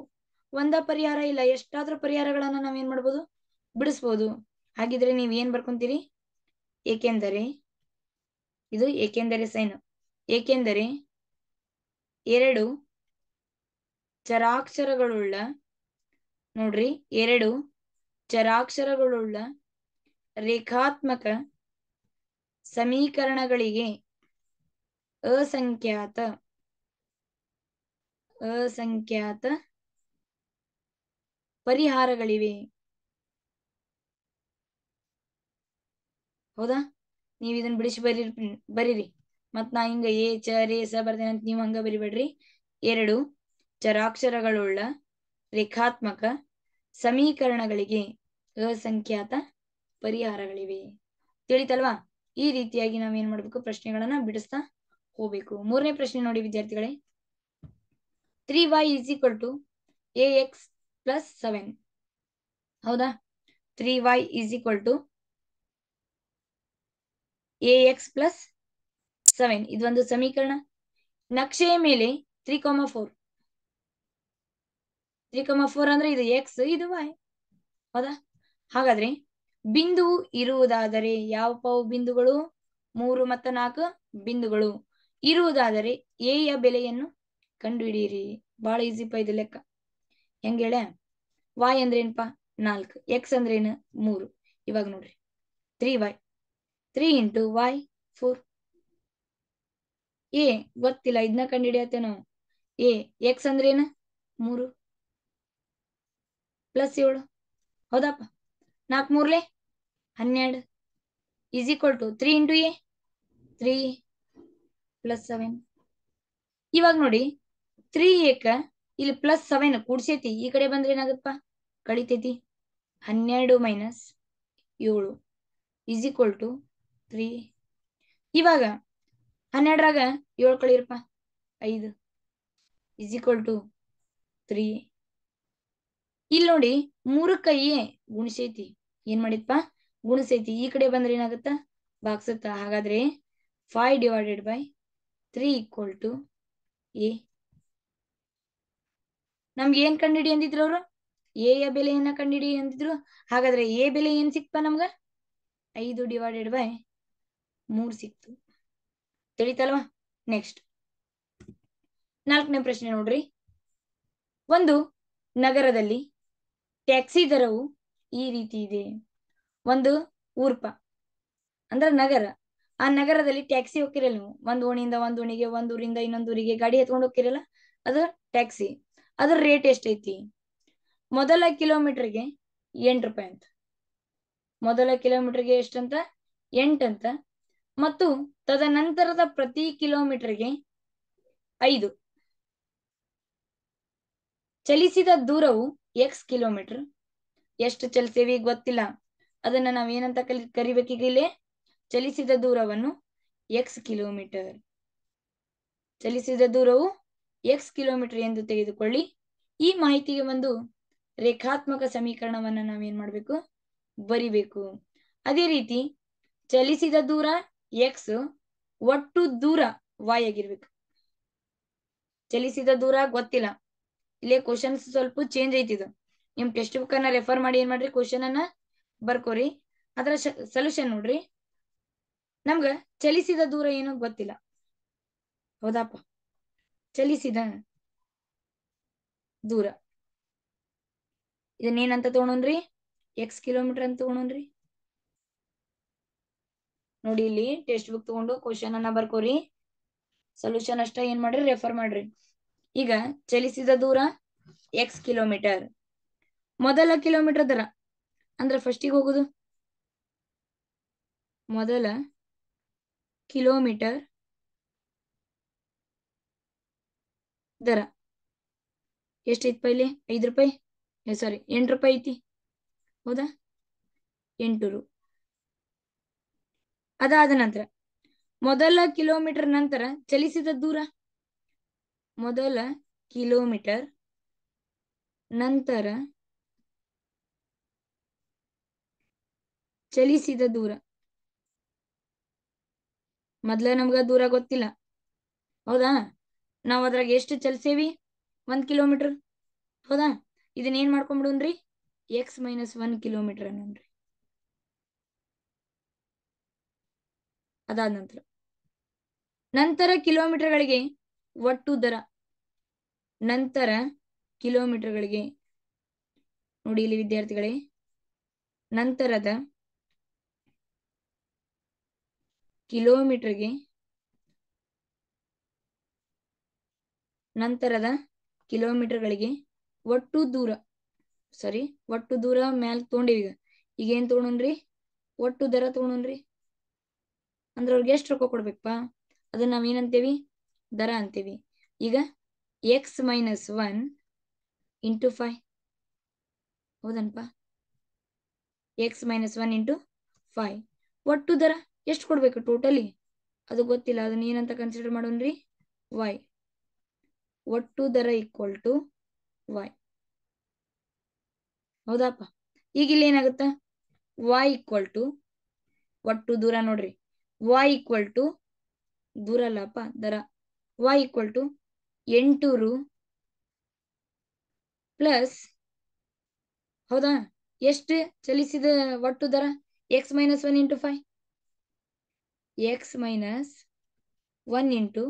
ಒಂದ ಪರಿಹಾರ ಇಲ್ಲ ಎಷ್ಟಾದ್ರೂ ಪರಿಹಾರಗಳನ್ನ ನಾವೇನ್ ಮಾಡ್ಬೋದು ಬಿಡಿಸ್ಬೋದು ಹಾಗಿದ್ರೆ ನೀವ್ ಏನ್ ಬರ್ಕೊಂತೀರಿ ಏಕೆಂದರೆ ಇದು ಏಕೆಂದರೆ ಸೈನ್ ಏಕೆಂದರೆ ಎರಡು ಚರಾಕ್ಷರಗಳುಳ್ಳ ನೋಡ್ರಿ ಎರಡು ಚರಾಕ್ಷರಗಳುಳ್ಳ ರೇಖಾತ್ಮಕ ಸಮೀಕರಣಗಳಿಗೆ ಅಸಂಖ್ಯಾತ ಅಸಂಖ್ಯಾತ ಪರಿಹಾರಗಳಿವೆ ಹೌದಾ ನೀವ್ ಇದನ್ನ ಬಿಡಿಸಿ ಬರೀ ಬರೀರಿ ಮತ್ ನಾ ಹಿಂಗ ಎ ಚ ರೇ ಸ ಬರ್ತೇನೆ ಅಂತ ನೀವ್ ಹಂಗ ಬರಿಬೇಡ್ರಿ ಎರಡು ಚರಾಕ್ಷರಗಳುಳ್ಳ ರೇಖಾತ್ಮಕ ಸಮೀಕರಣಗಳಿಗೆ ಅಸಂಖ್ಯಾತ ಪರಿಹಾರಗಳಿವೆ ತಿಳಿತಲ್ವಾ ಈ ರೀತಿಯಾಗಿ ನಾವ್ ಏನ್ ಮಾಡ್ಬೇಕು ಪ್ರಶ್ನೆಗಳನ್ನ ಬಿಡಿಸ್ತಾ ಹೋಗ್ಬೇಕು ಮೂರನೇ ಪ್ರಶ್ನೆ ನೋಡಿ ವಿದ್ಯಾರ್ಥಿಗಳೇ three y is equal to a x plus seven ಹೌದಾ three y is equal to a x plus seven ಇದೊಂದು ಸಮೀಕರಣ ನಕ್ಷೆಯ ಮೇಲೆ three comma four three comma four ಅಂದ್ರೆ ಇದು ಎಕ್ಸ್ ಇದು ವೈ ಹೌದಾ ಹಾಗಾದ್ರೆ ಬಿಂದು ಇರುವುದಾದರೆ ಯಾವ ಪಾವು ಬಿಂದುಗಳು ಮೂರು ಮತ್ತ ನಾಲ್ಕು ಬಿಂದುಗಳು ಇರುವುದಾದರೆ ಎ ಬೆಲೆಯನ್ನು ಕಂಡುಹಿಡಿಯಿರಿ ಬಹಳ ಈಸಿಪ್ಪ ಇದು ಲೆಕ್ಕ ಹೇಳ ವಾಯ್ ಅಂದ್ರೇನಪ್ಪ ನಾಲ್ಕು ಎಕ್ಸ್ ಅಂದ್ರೇನು ಮೂರು ಇವಾಗ ನೋಡ್ರಿ three y three into y four a ಗೊತ್ತಿಲ್ಲ ಇದನ್ನ ಹಿಡಿಯತ್ತೆ ನಾವು ಎ ಎಕ್ಸ್ ಅಂದ್ರೇನು ಮೂರು ಪ್ಲಸ್ ಏಳು ಹೌದಪ್ಪ ನಾಲ್ಕು ಮೂರ್ಲೆ ಹನ್ನೆರಡು is equal to three into a three plus seven ಇವಾಗ ನೋಡಿ ತ್ರೀ ಏಕ ಇಲ್ಲಿ ಪ್ಲಸ್ ಸೆವೆನ್ ಕೂಡ್ಸೈತಿ ಈ ಕಡೆ ಬಂದ್ರೆ ಏನಾಗತ್ತಪ್ಪ ಕಳಿತೈತಿ ಹನ್ನೆರಡು ಮೈನಸ್ ಏಳು ಈಸ್ ಈಕ್ವಲ್ ಟು ತ್ರೀ ಇವಾಗ ಹನ್ನೆರಡರಾಗ ಏಳು ಕಳಿರಪ್ಪ ಐದು ಈಸ್ ಈಕ್ವಲ್ ಟು ತ್ರೀ ಇಲ್ಲಿ ನೋಡಿ ಮೂರಕ್ಕ ಏ ಗುಣಿಸೈತಿ ಏನ್ ಮಾಡಿದ್ಪ ಗುಣಿಸೈತಿ ಈ ಕಡೆ ಬಂದ್ರೆ ಏನಾಗುತ್ತ ಬಾಕ್ಸತ್ತ ಹಾಗಾದ್ರೆ five divided by three equal to a ನಮ್ಗೆ ಏನ್ ಕಂಡಿಡಿ ಅಂದಿದ್ರು ಅವರು ಎ ಯ ಬೆಲೆಯನ್ನ ಕಂಡಿಡಿ ಅಂದಿದ್ರು ಹಾಗಾದ್ರೆ ಎ ಬೆಲೆ ಏನ್ ಸಿಕ್ತ ನಮ್ಗ ಐದು ಡಿವೈಡೆಡ್ ಬೈ ಮೂರ್ ಸಿಕ್ತು ತಿಳಿತಲ್ವಾ ನೆಕ್ಸ್ಟ್ ನಾಲ್ಕನೇ ಪ್ರಶ್ನೆ ನೋಡ್ರಿ ಒಂದು ನಗರದಲ್ಲಿ ಟ್ಯಾಕ್ಸಿ ದರವು ಈ ರೀತಿ ಇದೆ ಒಂದು ಊರ್ಪ ಅಂದ್ರ ನಗರ ಆ ನಗರದಲ್ಲಿ ಟ್ಯಾಕ್ಸಿ ಹೋಗಿರಲ್ಲ ನೀವು ಒಂದ್ ಓಣಿಯಿಂದ ಒಂದ್ ಓಣಿಗೆ ಒಂದ್ ಊರಿಂದ ಊರಿಗೆ ಗಾಡಿ ಎತ್ಕೊಂಡು ಹೋಗಿರಲ್ಲ ಅದು ಟ್ಯಾಕ್ಸಿ ಅದ್ರ ರೇಟ್ ಎಷ್ಟೈತಿ ಮೊದಲ ಕಿಲೋಮೀಟರ್ಗೆ ಎಂಟು ರೂಪಾಯಿ ಅಂತ ಮೊದಲ ಕಿಲೋಮೀಟರ್ಗೆ ಎಷ್ಟಂತ ಎಂಟಂತ ಮತ್ತು ತದನಂತರದ ಪ್ರತಿ ಕಿಲೋಮೀಟರ್ಗೆ ಐದು ಚಲಿಸಿದ ದೂರವು ಎಕ್ಸ್ ಕಿಲೋಮೀಟರ್ ಎಷ್ಟು ಚಲಿಸೇವೆ ಗೊತ್ತಿಲ್ಲ ಅದನ್ನ ನಾವೇನಂತ ಕಲಿ ಕರಿಬೇಕೀಗ ಇಲ್ಲಿ ಚಲಿಸಿದ ದೂರವನ್ನು ಎಕ್ಸ್ ಕಿಲೋಮೀಟರ್ ಚಲಿಸಿದ ದೂರವು ಎಕ್ಸ್ ಕಿಲೋಮೀಟರ್ ಎಂದು ತೆಗೆದುಕೊಳ್ಳಿ ಈ ಮಾಹಿತಿಗೆ ಒಂದು ರೇಖಾತ್ಮಕ ಸಮೀಕರಣವನ್ನ ನಾವೇನ್ ಮಾಡ್ಬೇಕು ಬರಿಬೇಕು ಅದೇ ರೀತಿ ಚಲಿಸಿದ ದೂರ ಎಕ್ಸ್ ಒಟ್ಟು ದೂರ ವಾಯ್ ಆಗಿರ್ಬೇಕು ಚಲಿಸಿದ ದೂರ ಗೊತ್ತಿಲ್ಲ ಇಲ್ಲೇ ಕ್ವಶನ್ಸ್ ಸ್ವಲ್ಪ ಚೇಂಜ್ ಆಯ್ತಿದು ನಿಮ್ ಟೆಕ್ಸ್ಟ್ ಬುಕ್ ಅನ್ನ ರೆಫರ್ ಮಾಡಿ ಏನ್ ಮಾಡ್ರಿ ಕ್ವಶನ್ ಅನ್ನ ಬರ್ಕೋರಿ ಅದರ ಸೊಲ್ಯೂಷನ್ ನೋಡ್ರಿ ನಮ್ಗ ಚಲಿಸಿದ ದೂರ ಏನು ಗೊತ್ತಿಲ್ಲ ಹೌದಾಪ ಚಲಿಸಿದ ದೂರ ಏನಂತ ತಗೊಂಡ್ರಿ ಎಕ್ಸ್ ಕಿಲೋಮೀಟರ್ ಅಂತ ತಗೊಂಡ್ರಿ ನೋಡಿ ಇಲ್ಲಿ ಟೆಕ್ಸ್ಟ್ ಬುಕ್ ತಗೊಂಡು ಕ್ವಶನ್ ಅನ್ನ ಬರ್ಕೋರಿ ಸೊಲ್ಯೂಷನ್ ಅಷ್ಟ ಏನ್ ಮಾಡ್ರಿ ರೆಫರ್ ಮಾಡ್ರಿ ಈಗ ಚಲಿಸಿದ ದೂರ ಎಕ್ಸ್ ಕಿಲೋಮೀಟರ್ ಮೊದಲ ಕಿಲೋಮೀಟರ್ ದರ ಅಂದ್ರೆ ಫಸ್ಟಿಗೆ ಹೋಗುದು ಮೊದಲ ಕಿಲೋಮೀಟರ್ ದರ ಎಷ್ಟೈತಿ ಪೈಲಿ ಐದು ರೂಪಾಯಿ ಸಾರಿ ಎಂಟು ರೂಪಾಯಿ ಐತಿ ಹೌದಾ ಎಂಟು ರು ಅದಾದ ನಂತರ ಮೊದಲ ಕಿಲೋಮೀಟರ್ ನಂತರ ಚಲಿಸಿದ ದೂರ ಮೊದಲ ಕಿಲೋಮೀಟರ್ ನಂತರ ಚಲಿಸಿದ ದೂರ ಮೊದ್ಲ ನಮ್ಗ ದೂರ ಗೊತ್ತಿಲ್ಲ ಹೌದಾ ನಾವ್ ಅದ್ರಾಗ ಎಷ್ಟು ಚಲಿಸೇವಿ ಒಂದ್ ಕಿಲೋಮೀಟರ್ ಹೌದಾ ಇದನ್ನ ಏನ್ ಮಾಡ್ಕೊಂಡ್ಬಿಡೋನ್ರಿ ಎಕ್ಸ್ ಮೈನಸ್ ಒನ್ ಕಿಲೋಮೀಟರ್ ಅನ್ನೋನ್ರಿ ಅದಾದ ನಂತರ ನಂತರ ಕಿಲೋಮೀಟರ್ಗಳಿಗೆ ಒಟ್ಟು ದರ ನಂತರ ಕಿಲೋಮೀಟರ್ಗಳಿಗೆ ನೋಡಿ ಇಲ್ಲಿ ವಿದ್ಯಾರ್ಥಿಗಳೇ ನಂತರದ ಕಿಲೋಮೀಟರ್ಗೆ ನಂತರದ ಕಿಲೋಮೀಟರ್ಗಳಿಗೆ ಒಟ್ಟು ದೂರ ಸಾರಿ ಒಟ್ಟು ದೂರ ಮ್ಯಾಲ್ ತೊಗೊಂಡೇವಿ ಈಗ ಈಗ ಏನ್ ತಗೊಂಡ್ರಿ ಒಟ್ಟು ದರ ತೊಗೊಂಡ್ರಿ ಅಂದ್ರೆ ಅವ್ರಿಗೆ ಎಷ್ಟು ರೊಕ್ಕ ಕೊಡ್ಬೇಕಪ್ಪ ಅದನ್ನ ನಾವೇನಂತೇವಿ ದರ ಅಂತೇವಿ ಈಗ x minus one into five ಹೌದನ್ಪ x minus one into five ಒಟ್ಟು ದರ ಎಷ್ಟು ಕೊಡ್ಬೇಕು ಟೋಟಲಿ ಅದು ಗೊತ್ತಿಲ್ಲ ಅದನ್ನ ಏನಂತ ಕನ್ಸಿಡರ್ ಮಾಡೋಣ್ರಿ ವೈ ಒಟ್ಟು ದರ ಈಕ್ವಲ್ ಟು ವೈ ಹೌದಪ್ಪ ಈಗ ಇಲ್ಲಿ ಏನಾಗುತ್ತ ವೈ ಈಕ್ವಲ್ ಟು ಒಟ್ಟು ದೂರ ನೋಡ್ರಿ ವೈ ಈಕ್ವಲ್ ಟು ದೂರ ಅಲ್ಲಪ್ಪ ದರ ವೈ ಈಕ್ವಲ್ ಟು ಎಂಟು ರು ಪ್ಲಸ್ ಹೌದಾ ಎಷ್ಟು ಚಲಿಸಿದ ಒಟ್ಟು ದರ x minus one into five x minus one into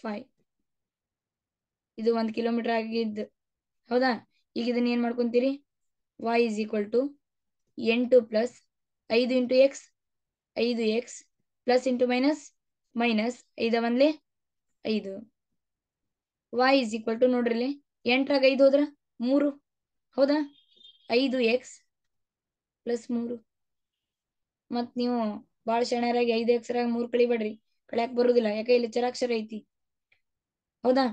five ಇದು ಒಂದು ಕಿಲೋಮೀಟರ್ ಆಗಿದ್ದು ಹೌದಾ ಈಗ ಇದನ್ನ ಏನು ಮಾಡ್ಕೊತೀರಿ ವೈ ಇಸ್ ಈಕ್ವಲ್ ಟು ಎಂಟು ಪ್ಲಸ್ ಐದು ಇಂಟು ಎಕ್ಸ್ ಐದು x plus into minus minus ಐದ ಒಂದ್ಲಿ ಐದು ವೈ ಇಸ್ ಈಕ್ವಲ್ ಟು ನೋಡ್ರಿ ಎಂಟ್ರಾಗ ಐದು ಹೋದ್ರ ಮೂರು ಹೌದಾ ಐದು ಎಕ್ಸ್ ಪ್ಲಸ್ ಮೂರು ಮತ್ತು ನೀವು ಬಾಳ ಶರಣರಾಗಿ ಐದ್ ಅಕ್ಷರಾಗ ಮೂರ್ ಕಳಿಬೇಡ್ರಿ ಕಳ್ಯಾಕ್ ಬರುದಿಲ್ಲ ಯಾಕೆ ಇಲ್ಲಿ ಚರಾಕ್ಷರ ಐತಿ ಹೌದಾ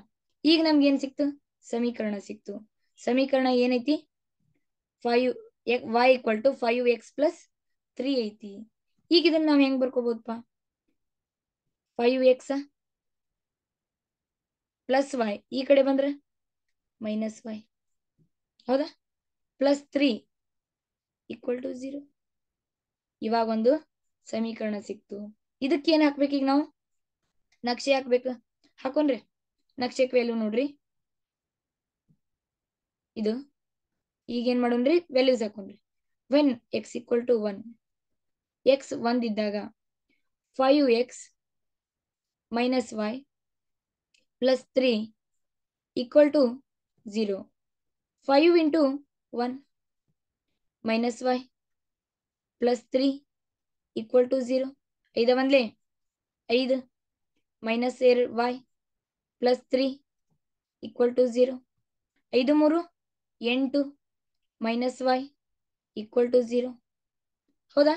ಈಗ ನಮ್ಗೆ ಏನ್ ಸಿಕ್ತು ಸಮೀಕರಣ ಸಿಕ್ತು ಸಮೀಕರಣ ಏನೈತಿ five y equal to five x plus three ಐತಿ ಈಗ ಇದನ್ನ ನಾವ್ ಹೆಂಗ್ ಬರ್ಕೋಬಹುದಪ್ಪ ಫೈವ್ ಎಕ್ಸ್ ಪ್ಲಸ್ ವೈ ಈ ಕಡೆ ಬಂದ್ರ ಮೈನಸ್ ವೈ ಹೌದಾ plus three equal to zero ಇವಾಗ ಒಂದು ಸಮೀಕರಣ ಸಿಕ್ತು ಇದಕ್ಕೆ ಏನ್ ಹಾಕ್ಬೇಕು ಈಗ ನಾವು ನಕ್ಷೆ ಹಾಕ್ಬೇಕು ಹಾಕೋನ್ರಿ ನಕ್ಷೆಕ್ ವ್ಯಾಲ್ಯೂ ನೋಡ್ರಿ ಇದು ಈಗ ಏನ್ ಮಾಡೋನ್ರಿ ವ್ಯಾಲ್ಯೂಸ್ ಹಾಕೊಂಡ್ರಿ when x equal to one x ಒಂದ್ ಇದ್ದಾಗ five x minus y plus three equal to zero five into one minus y plus three equal to zero ಐದ ಒಂದ್ಲೆ ಐದು ಮೈನಸ್ ಏರ್ y plus three equal to zero ಐದು ಮೂರು ಎಂಟು minus y equal to zero ಹೌದಾ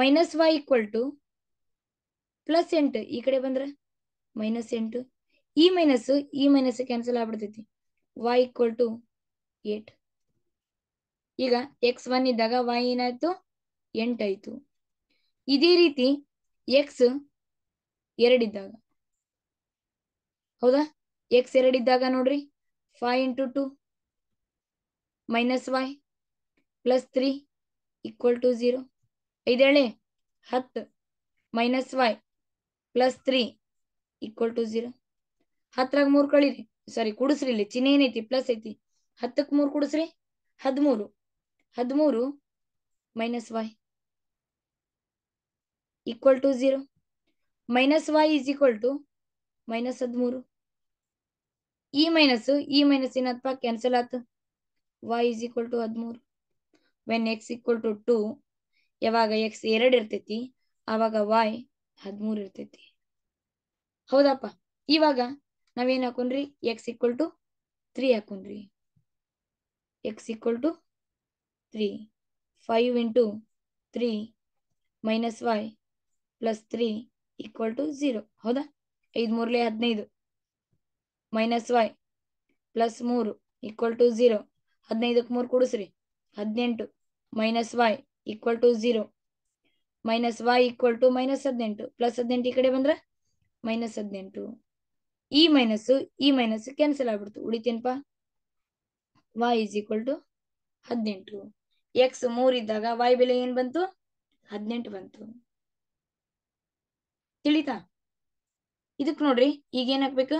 minus y equal to plus ಎಂಟು ಈ ಕಡೆ ಬಂದ್ರ ಮೈನಸ್ ಎಂಟು ಈ ಮೈನಸ್ ಈ minus cancel ಆಗ್ಬಿಡ್ತೈತಿ y equal to eight ಈಗ ಎಕ್ಸ್ ಒನ್ ಇದ್ದಾಗ ವೈ ಏನಾಯ್ತು ಎಂಟಾಯ್ತು ಇದೇ ರೀತಿ ಎಕ್ಸ್ ಎರಡಿದ್ದಾಗ ಹೌದಾ ಎಕ್ಸ್ ಎರಡಿದ್ದಾಗ ನೋಡ್ರಿ five into two minus y plus three equal to zero ಐದೇಳೆ ಹತ್ತು minus y plus three equal to zero ಹತ್ತರಾಗ ಮೂರು ಕಳೀರಿ ಸಾರಿ ಕುಡಿಸ್ರಿ ಇಲ್ಲಿ ಚಿಹ್ನೆ ಏನೈತಿ ಪ್ಲಸ್ ಐತಿ ಹತ್ತಕ್ಕೆ ಮೂರು ಕುಡಿಸ್ರಿ ಹದಿಮೂರು ಹದಿಮೂರು minus y equal to zero minus y is equal to minus ಹದಿಮೂರು ಇ ಮೈನಸ್ ಇ ಮೈನಸ್ ಏನಪ್ಪ ಕ್ಯಾನ್ಸಲ್ ಆತು ವೈ ಈಸ್ ಈಕ್ವಲ್ ಟು ಹದಿಮೂರು when x equal to two ಯಾವಾಗ ಎಕ್ಸ್ ಎರಡು ಇರ್ತೈತಿ ಆವಾಗ ವೈ ಹದಿಮೂರು ಇರ್ತೈತಿ ಹೌದಪ್ಪ ಇವಾಗ ನಾವೇನು ಹಾಕೊಂಡ್ರಿ ಎಕ್ಸ್ ಈಕ್ವಲ್ ಟು ತ್ರೀ ಹಾಕೊಂಡ್ರಿ x equal to three five into three minus y plus three equal to zero ಹೌದಾ ಐದ್ ಮೂರ್ಲೆ ಹದಿನೈದು ಮೈನಸ್ ವೈ ಪ್ಲಸ್ ಮೂರು ಈಕ್ವಲ್ ಟು ಝೀರೋ ಹದಿನೈದಕ್ಕೆ ಮೂರು ಕೊಡಿಸ್ರಿ ಹದಿನೆಂಟು minus y equal to zero minus y equal to minus ಹದಿನೆಂಟು ಪ್ಲಸ್ ಹದಿನೆಂಟು ಈ ಕಡೆ ಬಂದ್ರೆ ಮೈನಸ್ ಹದಿನೆಂಟು ಈ ಮೈನಸ್ ಈ ಮೈನಸ್ ಕ್ಯಾನ್ಸಲ್ ಆಗ್ಬಿಡ್ತು ಉಳಿತೇನಪ್ಪ ವೈ ಇಸ್ ಈಕ್ವಲ್ ಟು ಹದಿನೆಂಟು ಎಕ್ಸ್ ಮೂರ್ ಇದ್ದಾಗ ವೈ ಬೆಲೆ ಏನ್ ಬಂತು ಹದಿನೆಂಟು ಬಂತು ತಿಳಿತಾ ಇದಕ್ ನೋಡ್ರಿ ಈಗ ಏನ್ ಹಾಕ್ಬೇಕ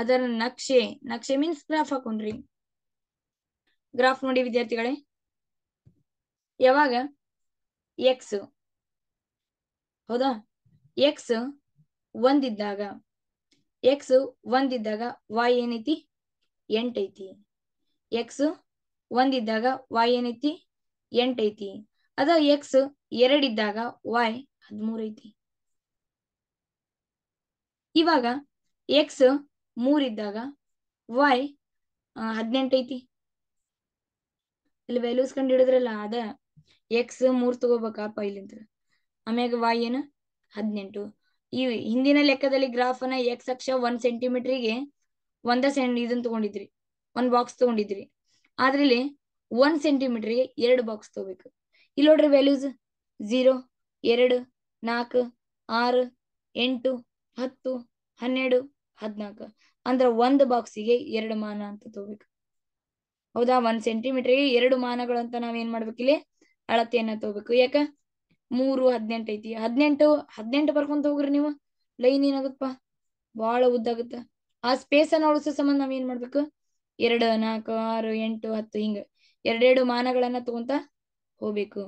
ಅದರ ನಕ್ಷೆ ನಕ್ಷೆ ಮೀನ್ಸ್ ಗ್ರಾಫ್ ಹಾಕೊಂಡ್ರಿ ಗ್ರಾಫ್ ನೋಡಿ ವಿದ್ಯಾರ್ಥಿಗಳೇ ಯಾವಾಗ ಎಕ್ಸ್ ಹೌದಾ ಎಕ್ಸ್ ಒಂದಿದ್ದಾಗ ಎಕ್ಸ್ ಒಂದಿದ್ದಾಗ ವಾಯ್ ಏನೈತಿ ಎಂಟೈತಿ ಎಕ್ಸ್ ಒಂದಿದ್ದಾಗ ವಾಯ್ ಏನೈತಿ ಎಂಟೈತಿ ಅದ ಎಕ್ಸ್ ಎರಡಿದ್ದಾಗ ವಾಯ್ ಹದಿಮೂರ್ ಐತಿ ಇವಾಗ ಎಕ್ಸ್ ಮೂರ್ ಇದ್ದಾಗ ವೈ ಹದಿನೆಂಟು ಐತಿ ಇಲ್ಲಿ ವ್ಯಾಲ್ಯೂಸ್ ಕಂಡು ಹಿಡಿದ್ರಲ್ಲ ಅದ ಎಕ್ಸ್ ಮೂರ್ ತಗೋಬೇಕಪ್ಪ ಇಲ್ಲಿಂದ ಆಮ್ಯಾಗ ವೈ ಏನ ಹದಿನೆಂಟು ಈ ಹಿಂದಿನ ಲೆಕ್ಕದಲ್ಲಿ ಗ್ರಾಫ್ ಅನ್ನ ಎಕ್ಸ್ ಅಕ್ಷ ಒಂದ್ ಗೆ ಒಂದ ಸೆಂ ಇದನ್ ತಗೊಂಡಿದ್ರಿ ಒಂದ್ ಬಾಕ್ಸ್ ತಗೊಂಡಿದ್ರಿ ಆದ್ರೆ ಇಲ್ಲಿ ಒಂದ್ ಗೆ ಎರಡು ಬಾಕ್ಸ್ ತಗೋಬೇಕು ಇಲ್ಲಿ ನೋಡ್ರಿ ವ್ಯಾಲ್ಯೂಸ್ ಝೀರೋ ಎರಡು ನಾಲ್ಕು ಆರು ಎಂಟು ಹತ್ತು ಹನ್ನೆರಡು ಹದಿನಾಲ್ಕು ಅಂದ್ರ ಒಂದು ಬಾಕ್ಸಿಗೆ ಎರಡು ಮಾನ ಅಂತ ತಗೋಬೇಕು ಹೌದಾ ಒಂದ್ ಸೆಂಟಿಮೀಟರ್ಗೆ ಎರಡು ಮಾನಗಳಂತ ನಾವೇನ್ ಮಾಡ್ಬೇಕು ಇಲ್ಲಿ ಅಳತೆಯನ್ನ ತಗೋಬೇಕು ಯಾಕ ಮೂರು ಹದಿನೆಂಟು ಐತಿ ಹದಿನೆಂಟು ಹದಿನೆಂಟು ಬರ್ಕೊಂತ ಹೋಗ್ರಿ ನೀವು ಲೈನ್ ಏನಾಗುತ್ತಪ್ಪ ಬಹಳ ಉದ್ದಾಗುತ್ತ ಆ ಸ್ಪೇಸ್ ಅನ್ನ ಉಳಿಸೋ ಸಂಬಂಧ ನಾವ್ ಏನ್ ಮಾಡ್ಬೇಕು ಎರಡು ನಾಲ್ಕು ಆರು ಎಂಟು ಹತ್ತು ಹಿಂಗ ಎರಡೆರಡು ಮಾನಗಳನ್ನ ತಗೊಂತ ಹೋಗ್ಬೇಕು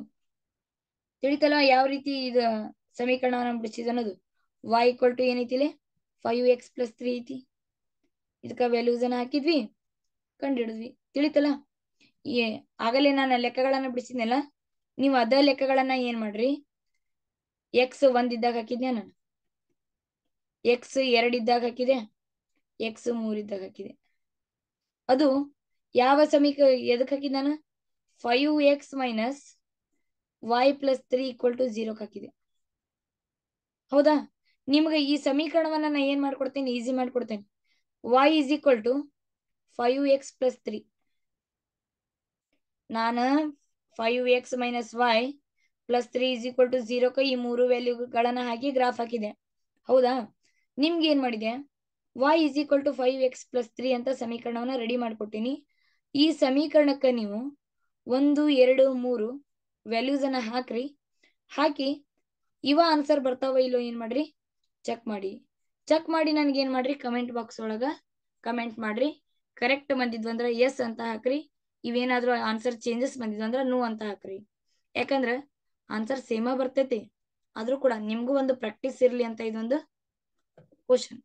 ತಿಳಿತಲ್ವಾ ಯಾವ ರೀತಿ ಇದ ಸಮೀಕರಣವನ್ನು ಬಿಡಿಸಿದ ಅನ್ನೋದು ವೈ ಈಕ್ವಲ್ ಟು ಏನೈತಿ ಇಲ್ಲಿ ಫೈವ್ ಎಕ್ಸ್ ಪ್ಲಸ್ ತ್ರೀ ಐತಿ ಇದಕ್ಕೆ ವ್ಯಾಲ್ಯೂಸನ್ನು ಹಾಕಿದ್ವಿ ಕಂಡು ಹಿಡಿದ್ವಿ ತಿಳಿತಲ್ಲ ಏ ಆಗಲೇ ನಾನು ಲೆಕ್ಕಗಳನ್ನ ಬಿಡಿಸಿದ್ನಲ್ಲ ನೀವು ಅದ ಲೆಕ್ಕಗಳನ್ನ ಏನ್ ಮಾಡ್ರಿ ಎಕ್ಸ್ ಇದ್ದಾಗ ಹಾಕಿದ್ನೆ ನಾನು ಎಕ್ಸ್ ಎರಡಿದ್ದಾಗ ಹಾಕಿದೆ ಎಕ್ಸ್ ಮೂರಿದ್ದಾಗ ಹಾಕಿದೆ ಅದು ಯಾವ ಸಮೀಕ ಎದಕ್ ಹಾಕಿದ್ದಾನ five x minus y plus three equal to ಜೀರೋಕ್ ಹಾಕಿದೆ ಹೌದಾ ನಿಮ್ಗೆ ಈ ಸಮೀಕರಣವನ್ನ ನಾ ಏನ್ ಮಾಡ್ಕೊಡ್ತೇನೆ ಈಸಿ ಮಾಡ್ಕೊಡ್ತೇನೆ y is equal to five x plus three ನಾನು five x minus y plus three is equal to ಝೀರೋಕ್ಕೆ ಈ ಮೂರು ವ್ಯಾಲ್ಯೂಗಳನ್ನ ಹಾಕಿ ಗ್ರಾಫ್ ಹಾಕಿದೆ ಹೌದಾ ನಿಮ್ಗೆ ಏನ್ ಮಾಡಿದೆ y is equal to five x plus three ಅಂತ ಸಮೀಕರಣವನ್ನ ರೆಡಿ ಮಾಡ್ಕೊಟ್ಟಿನಿ ಈ ಸಮೀಕರಣಕ್ಕೆ ನೀವು ಒಂದು ಎರಡು ಮೂರು ವ್ಯಾಲ್ಯೂಸ್ ಅನ್ನ ಹಾಕ್ರಿ ಹಾಕಿ ಇವ ಆನ್ಸರ್ ಬರ್ತಾವ ಇಲ್ಲೋ ಏನ್ ಮಾಡ್ರಿ ಚೆಕ್ ಮಾಡಿ ಚೆಕ್ ಮಾಡಿ ನನ್ಗೆ ಏನ್ ಮಾಡ್ರಿ ಕಮೆಂಟ್ ಬಾಕ್ಸ್ ಒಳಗ ಕಮೆಂಟ್ ಮಾಡ್ರಿ ಕರೆಕ್ಟ್ ಅಂದ್ರ ಎಸ್ ಅಂತ ಹಾಕ್ರಿ ಇವೇನಾದ್ರೂ ಆನ್ಸರ್ ಚೇಂಜಸ್ ಅಂದ್ರ ನೋ ಅಂತ ಹಾಕ್ರಿ ಯಾಕಂದ್ರ ಆನ್ಸರ್ ಸೇಮ ಬರ್ತೈತಿ ಆದ್ರೂ ಕೂಡ ನಿಮ್ಗೂ ಒಂದು ಪ್ರಾಕ್ಟೀಸ್ ಇರ್ಲಿ ಅಂತ ಇದೊಂದು ಕ್ವಶನ್